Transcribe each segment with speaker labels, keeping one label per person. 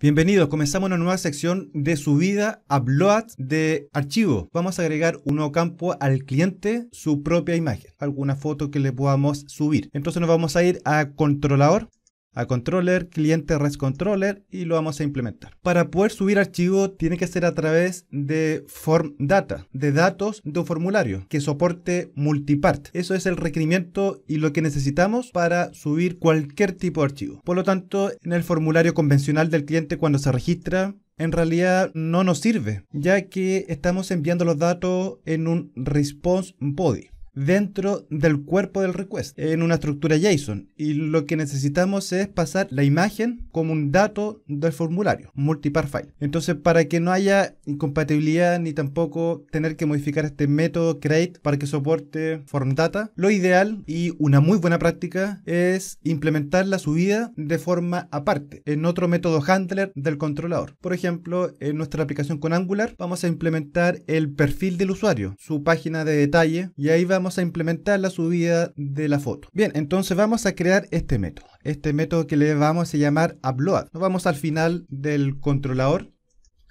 Speaker 1: Bienvenidos, comenzamos una nueva sección de subida, upload de archivo. Vamos a agregar un nuevo campo al cliente, su propia imagen, alguna foto que le podamos subir. Entonces nos vamos a ir a controlador a controller, cliente res controller y lo vamos a implementar. Para poder subir archivo tiene que ser a través de form data, de datos de un formulario que soporte multipart. Eso es el requerimiento y lo que necesitamos para subir cualquier tipo de archivo. Por lo tanto, en el formulario convencional del cliente cuando se registra en realidad no nos sirve, ya que estamos enviando los datos en un response body dentro del cuerpo del request en una estructura JSON y lo que necesitamos es pasar la imagen como un dato del formulario, multipar file. Entonces para que no haya incompatibilidad ni tampoco tener que modificar este método create para que soporte form data, lo ideal y una muy buena práctica es implementar la subida de forma aparte en otro método handler del controlador. Por ejemplo, en nuestra aplicación con Angular vamos a implementar el perfil del usuario, su página de detalle y ahí vamos a implementar la subida de la foto. Bien, entonces vamos a crear este método. Este método que le vamos a llamar upload. Nos vamos al final del controlador.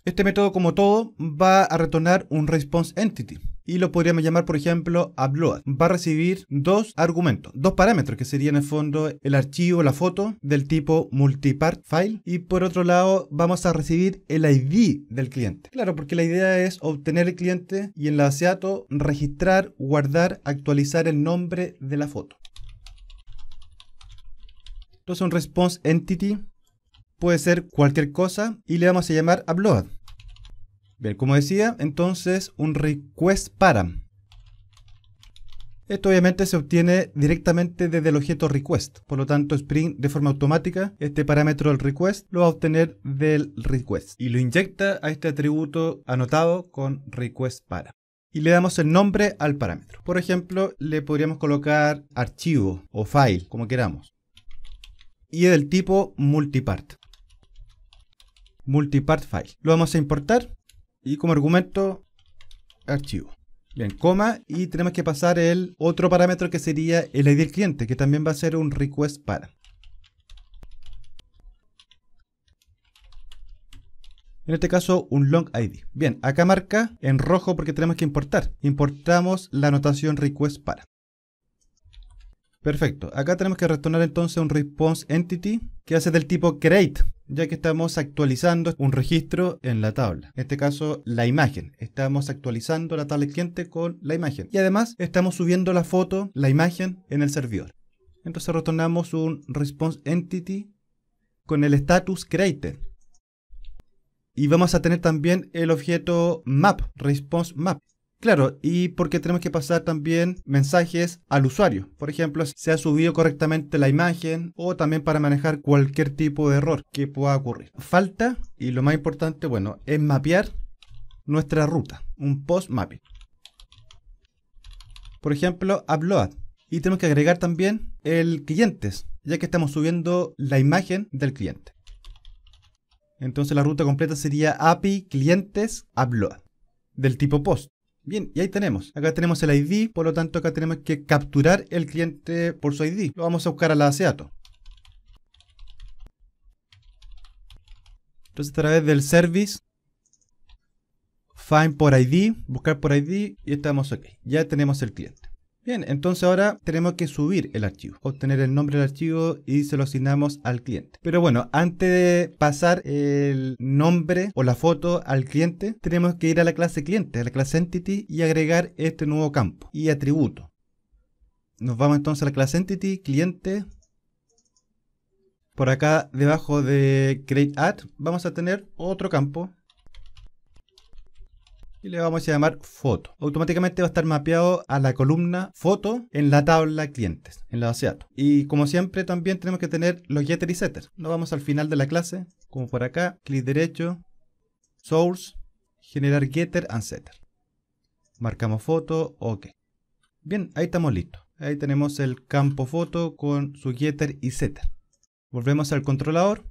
Speaker 1: Este método, como todo, va a retornar un response entity y lo podríamos llamar, por ejemplo, upload. Va a recibir dos argumentos, dos parámetros que serían en el fondo el archivo, la foto del tipo multipart file y por otro lado vamos a recibir el ID del cliente. Claro, porque la idea es obtener el cliente y en la registrar, guardar, actualizar el nombre de la foto. Entonces un response entity puede ser cualquier cosa y le vamos a llamar upload. Bien, como decía, entonces un request param. Esto obviamente se obtiene directamente desde el objeto request, por lo tanto Spring de forma automática este parámetro del request lo va a obtener del request y lo inyecta a este atributo anotado con request para y le damos el nombre al parámetro. Por ejemplo, le podríamos colocar archivo o file, como queramos. Y es del tipo multipart. Multipart file. Lo vamos a importar y como argumento, archivo. Bien, coma, y tenemos que pasar el otro parámetro que sería el ID del cliente, que también va a ser un request para. En este caso, un long ID. Bien, acá marca en rojo porque tenemos que importar. Importamos la anotación request para. Perfecto. Acá tenemos que retornar entonces un response entity que hace del tipo create, ya que estamos actualizando un registro en la tabla. En este caso, la imagen. Estamos actualizando la tabla cliente con la imagen. Y además, estamos subiendo la foto, la imagen, en el servidor. Entonces retornamos un response entity con el status created. Y vamos a tener también el objeto map, response map. Claro, y porque tenemos que pasar también mensajes al usuario. Por ejemplo, si ha subido correctamente la imagen o también para manejar cualquier tipo de error que pueda ocurrir. Falta, y lo más importante, bueno, es mapear nuestra ruta, un post mapping. Por ejemplo, upload. Y tenemos que agregar también el clientes, ya que estamos subiendo la imagen del cliente. Entonces la ruta completa sería API clientes upload del tipo post. Bien, y ahí tenemos. Acá tenemos el ID, por lo tanto acá tenemos que capturar el cliente por su ID. Lo vamos a buscar a la Seato. Entonces a través del service, find por ID, buscar por ID y estamos aquí. Ya tenemos el cliente. Bien, entonces ahora tenemos que subir el archivo, obtener el nombre del archivo y se lo asignamos al cliente. Pero bueno, antes de pasar el nombre o la foto al cliente, tenemos que ir a la clase cliente, a la clase entity y agregar este nuevo campo y atributo. Nos vamos entonces a la clase entity, cliente. Por acá debajo de create add vamos a tener otro campo y le vamos a llamar foto. Automáticamente va a estar mapeado a la columna foto en la tabla clientes, en la base de datos. Y como siempre también tenemos que tener los getter y setter. Nos vamos al final de la clase, como por acá, clic derecho, source, generar getter and setter. Marcamos foto, ok. Bien, ahí estamos listos. Ahí tenemos el campo foto con su getter y setter. Volvemos al controlador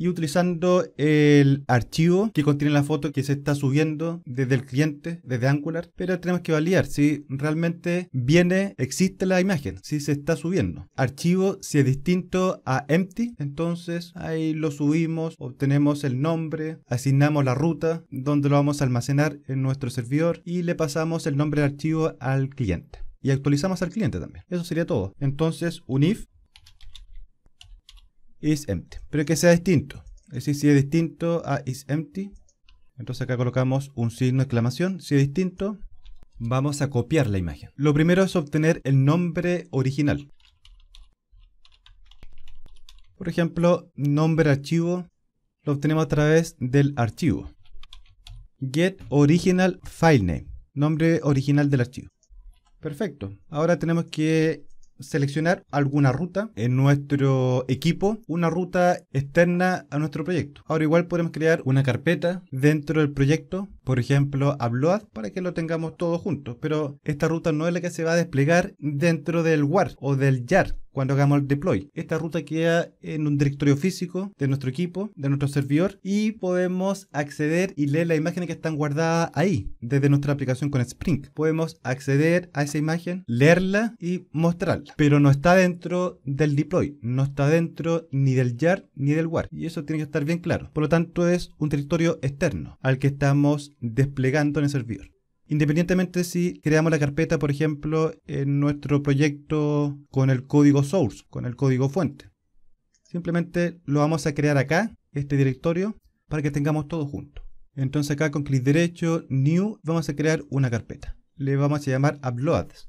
Speaker 1: y utilizando el archivo que contiene la foto que se está subiendo desde el cliente, desde Angular, pero tenemos que validar si realmente viene, existe la imagen, si se está subiendo. Archivo, si es distinto a empty, entonces ahí lo subimos, obtenemos el nombre, asignamos la ruta donde lo vamos a almacenar en nuestro servidor y le pasamos el nombre de archivo al cliente. Y actualizamos al cliente también. Eso sería todo. Entonces, un if is empty. Pero que sea distinto. Es decir, si es distinto a is empty, entonces acá colocamos un signo de exclamación. Si es distinto, vamos a copiar la imagen. Lo primero es obtener el nombre original. Por ejemplo, nombre archivo lo obtenemos a través del archivo. Get original file name, nombre original del archivo. Perfecto. Ahora tenemos que seleccionar alguna ruta en nuestro equipo, una ruta externa a nuestro proyecto. Ahora igual podemos crear una carpeta dentro del proyecto por ejemplo, a Blood para que lo tengamos todo juntos. Pero esta ruta no es la que se va a desplegar dentro del WAR o del YAR cuando hagamos el deploy. Esta ruta queda en un directorio físico de nuestro equipo, de nuestro servidor, y podemos acceder y leer la imagen que están guardada ahí, desde nuestra aplicación con Spring. Podemos acceder a esa imagen, leerla y mostrarla, pero no está dentro del deploy, no está dentro ni del jar ni del war, y eso tiene que estar bien claro. Por lo tanto, es un territorio externo al que estamos desplegando en el servidor. Independientemente si creamos la carpeta, por ejemplo, en nuestro proyecto con el código source, con el código fuente. Simplemente lo vamos a crear acá, este directorio, para que tengamos todo junto. Entonces acá con clic derecho, New, vamos a crear una carpeta. Le vamos a llamar Uploads.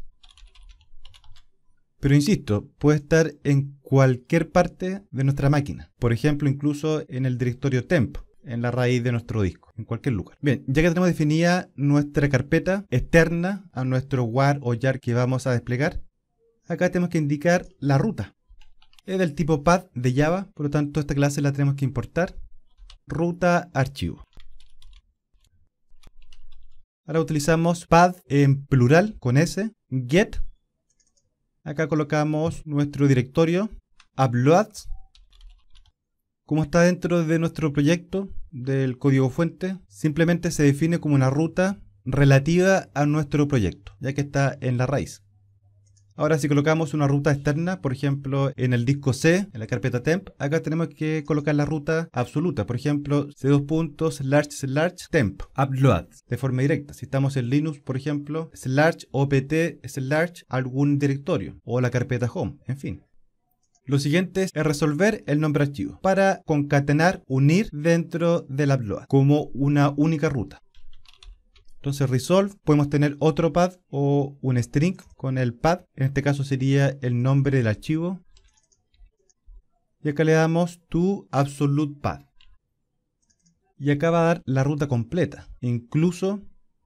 Speaker 1: Pero insisto, puede estar en cualquier parte de nuestra máquina. Por ejemplo, incluso en el directorio temp en la raíz de nuestro disco, en cualquier lugar. Bien, ya que tenemos definida nuestra carpeta externa a nuestro WAR o YAR que vamos a desplegar, acá tenemos que indicar la ruta. Es del tipo path de Java, por lo tanto esta clase la tenemos que importar. Ruta archivo. Ahora utilizamos path en plural con S, get. Acá colocamos nuestro directorio, uploads, como está dentro de nuestro proyecto del código fuente, simplemente se define como una ruta relativa a nuestro proyecto, ya que está en la raíz. Ahora si colocamos una ruta externa, por ejemplo en el disco C, en la carpeta temp, acá tenemos que colocar la ruta absoluta, por ejemplo c2 puntos temp upload de forma directa. Si estamos en Linux, por ejemplo, slash opt slash algún directorio o la carpeta home, en fin. Lo siguiente es resolver el nombre archivo para concatenar, unir dentro de la upload como una única ruta. Entonces resolve, podemos tener otro pad o un string con el pad. En este caso sería el nombre del archivo. Y acá le damos to absolute path. Y acá va a dar la ruta completa, incluso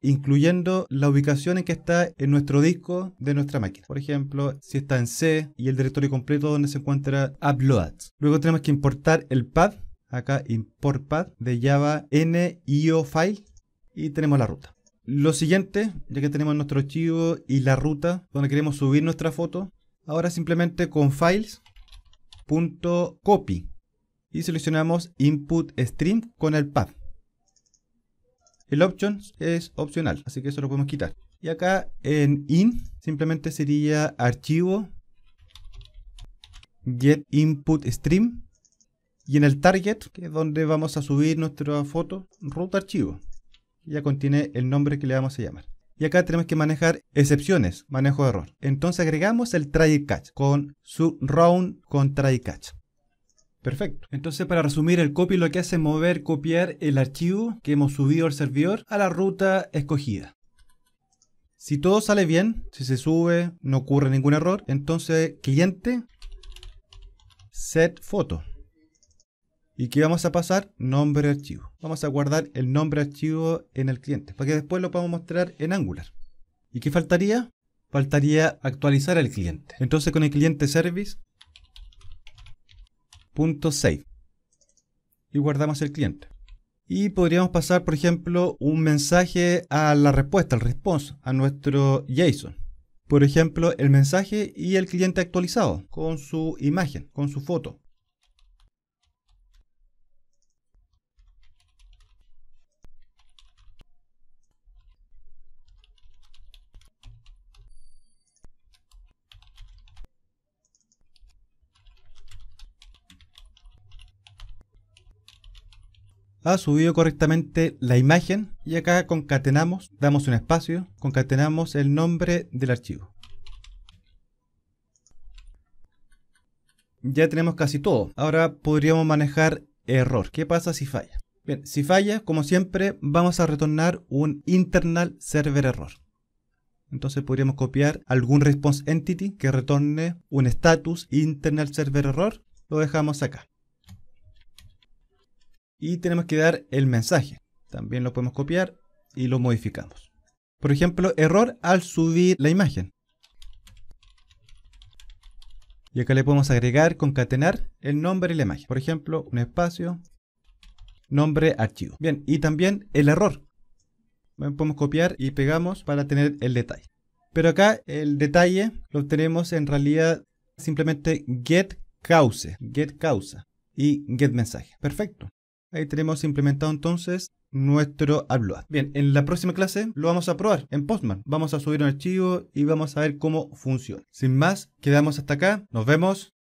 Speaker 1: incluyendo la ubicación en que está en nuestro disco de nuestra máquina. Por ejemplo, si está en C y el directorio completo donde se encuentra uploads. Luego tenemos que importar el pad, acá import pad de Java NIO file y tenemos la ruta. Lo siguiente, ya que tenemos nuestro archivo y la ruta donde queremos subir nuestra foto, ahora simplemente con files.copy y seleccionamos input stream con el pad. El options es opcional, así que eso lo podemos quitar. Y acá en in simplemente sería archivo get input stream y en el target, que es donde vamos a subir nuestra foto, ruta archivo. Ya contiene el nombre que le vamos a llamar. Y acá tenemos que manejar excepciones, manejo de error. Entonces agregamos el try catch con su round con try catch. Perfecto. Entonces, para resumir, el copy lo que hace es mover, copiar el archivo que hemos subido al servidor a la ruta escogida. Si todo sale bien, si se sube, no ocurre ningún error, entonces cliente set foto. ¿Y qué vamos a pasar? Nombre archivo. Vamos a guardar el nombre archivo en el cliente para que después lo podamos mostrar en Angular. ¿Y qué faltaría? Faltaría actualizar el cliente. Entonces con el cliente service .save y guardamos el cliente. Y podríamos pasar, por ejemplo, un mensaje a la respuesta, al response, a nuestro JSON. Por ejemplo, el mensaje y el cliente actualizado con su imagen, con su foto. ha subido correctamente la imagen y acá concatenamos, damos un espacio, concatenamos el nombre del archivo. Ya tenemos casi todo. Ahora podríamos manejar error. ¿Qué pasa si falla? Bien, si falla, como siempre, vamos a retornar un internal server error. Entonces podríamos copiar algún response entity que retorne un status internal server error. Lo dejamos acá y tenemos que dar el mensaje. También lo podemos copiar y lo modificamos. Por ejemplo, error al subir la imagen. Y acá le podemos agregar, concatenar el nombre y la imagen. Por ejemplo, un espacio, nombre, archivo. Bien, y también el error. podemos copiar y pegamos para tener el detalle. Pero acá el detalle lo tenemos en realidad simplemente get cause, get causa y get mensaje. Perfecto. Ahí tenemos implementado entonces nuestro upload. Bien, en la próxima clase lo vamos a probar en Postman. Vamos a subir un archivo y vamos a ver cómo funciona. Sin más, quedamos hasta acá. Nos vemos.